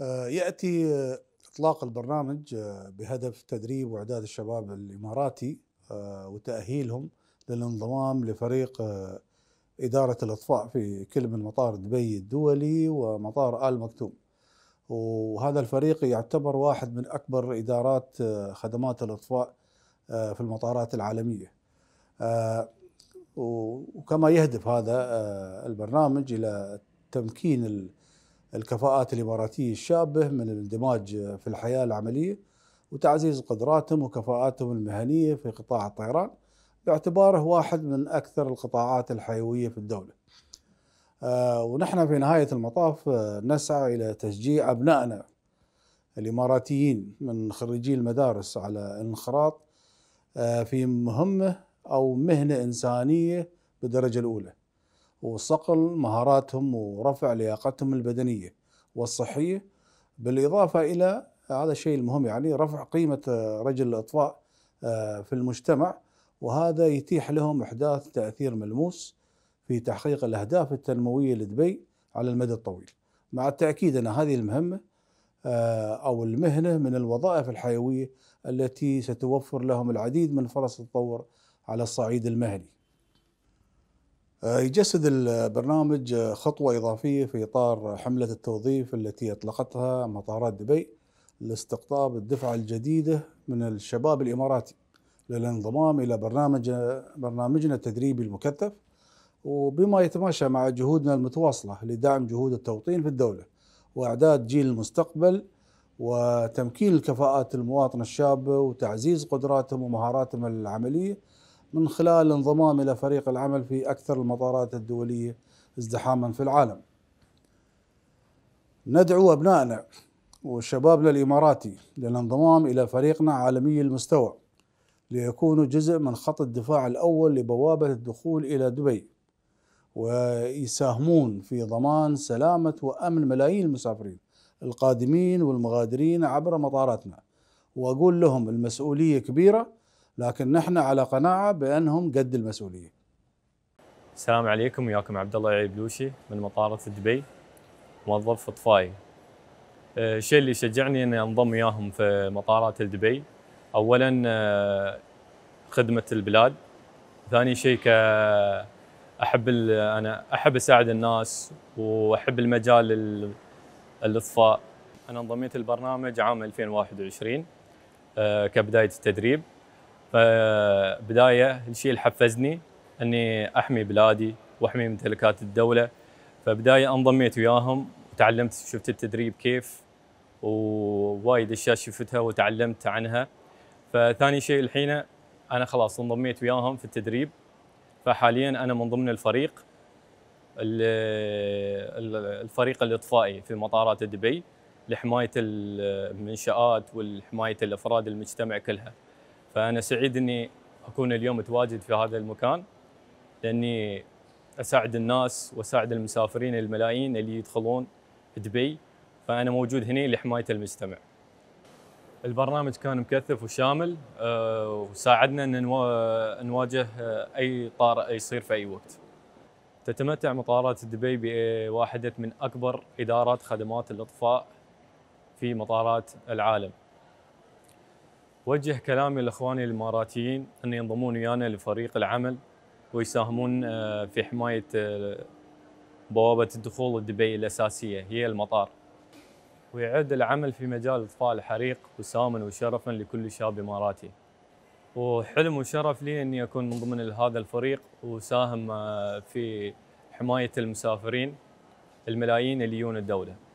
آه، ياتي اطلاق البرنامج آه، بهدف تدريب واعداد الشباب الاماراتي آه، وتاهيلهم للانضمام لفريق اداره الاطفاء في كل من مطار دبي الدولي ومطار ال مكتوم. وهذا الفريق يعتبر واحد من اكبر ادارات خدمات الاطفاء في المطارات العالميه. وكما يهدف هذا البرنامج الى تمكين الكفاءات الإماراتية الشابة من الاندماج في الحياة العملية وتعزيز قدراتهم وكفاءاتهم المهنية في قطاع الطيران باعتباره واحد من أكثر القطاعات الحيوية في الدولة آه، ونحن في نهاية المطاف آه، نسعى إلى تشجيع أبنائنا الإماراتيين من خريجي المدارس على الانخراط آه، في مهمة أو مهنة إنسانية بالدرجة الأولى وصقل مهاراتهم ورفع لياقتهم البدنيه والصحيه بالاضافه الى هذا الشيء المهم يعني رفع قيمه رجل الاطفاء آه، في المجتمع وهذا يتيح لهم احداث تاثير ملموس في تحقيق الاهداف التنمويه لدبي على المدى الطويل. مع التاكيد ان هذه المهمه آه، او المهنه من الوظائف الحيويه التي ستوفر لهم العديد من فرص التطور على الصعيد المهني. آه، يجسد البرنامج خطوة إضافية في إطار حملة التوظيف التي أطلقتها مطارات دبي لاستقطاب الدفعة الجديدة من الشباب الإماراتي للانضمام إلى برنامج برنامجنا التدريبي المكثف وبما يتماشى مع جهودنا المتواصلة لدعم جهود التوطين في الدولة وإعداد جيل المستقبل وتمكين الكفاءات المواطنة الشابة وتعزيز قدراتهم ومهاراتهم العملية من خلال الانضمام إلى فريق العمل في أكثر المطارات الدولية ازدحاما في العالم ندعو أبنائنا وشبابنا الإماراتي للانضمام إلى فريقنا عالمي المستوى ليكونوا جزء من خط الدفاع الأول لبوابة الدخول إلى دبي ويساهمون في ضمان سلامة وأمن ملايين المسافرين القادمين والمغادرين عبر مطاراتنا وأقول لهم المسؤولية كبيرة لكن نحن على قناعه بانهم قد المسؤوليه. السلام عليكم وياكم عبد الله عيبلوشي من مطارة دبي موظف اطفائي. الشيء آه، اللي شجعني اني انضم وياهم في مطارات دبي اولا آه، خدمه البلاد ثاني شيء ك احب انا احب اساعد الناس واحب المجال الاطفاء انا انضميت البرنامج عام 2021 آه، كبدايه التدريب فبدايه الشيء اللي حفزني اني احمي بلادي واحمي ممتلكات الدوله فبدايه انضميت وياهم وتعلمت شفت التدريب كيف ووايد اشياء شفتها وتعلمت عنها فثاني شيء الحين انا خلاص انضميت وياهم في التدريب فحاليا انا من ضمن الفريق الفريق الاطفائي في مطارات دبي لحمايه المنشات والحمايه الافراد المجتمع كلها فأنا سعيد أني أكون اليوم متواجد في هذا المكان لأني أساعد الناس وأساعد المسافرين الملايين اللي يدخلون دبي فأنا موجود هنا لحماية المجتمع البرنامج كان مكثف وشامل آه، وساعدنا أن نواجه آه، أي طارئ يصير في أي وقت تتمتع مطارات دبي بواحدة من أكبر إدارات خدمات الإطفاء في مطارات العالم وجه كلامي لاخواني الاماراتيين ان ينضمون ويانا لفريق العمل ويساهمون آه، في حمايه آه، بوابه الدخول لدبي الاساسيه هي المطار. ويعد العمل في مجال اطفاء الحريق وساما وشرفا لكل شاب اماراتي. وحلم وشرف لي اني اكون من ضمن هذا الفريق وساهم آه، في حمايه المسافرين الملايين اللي يجون الدوله.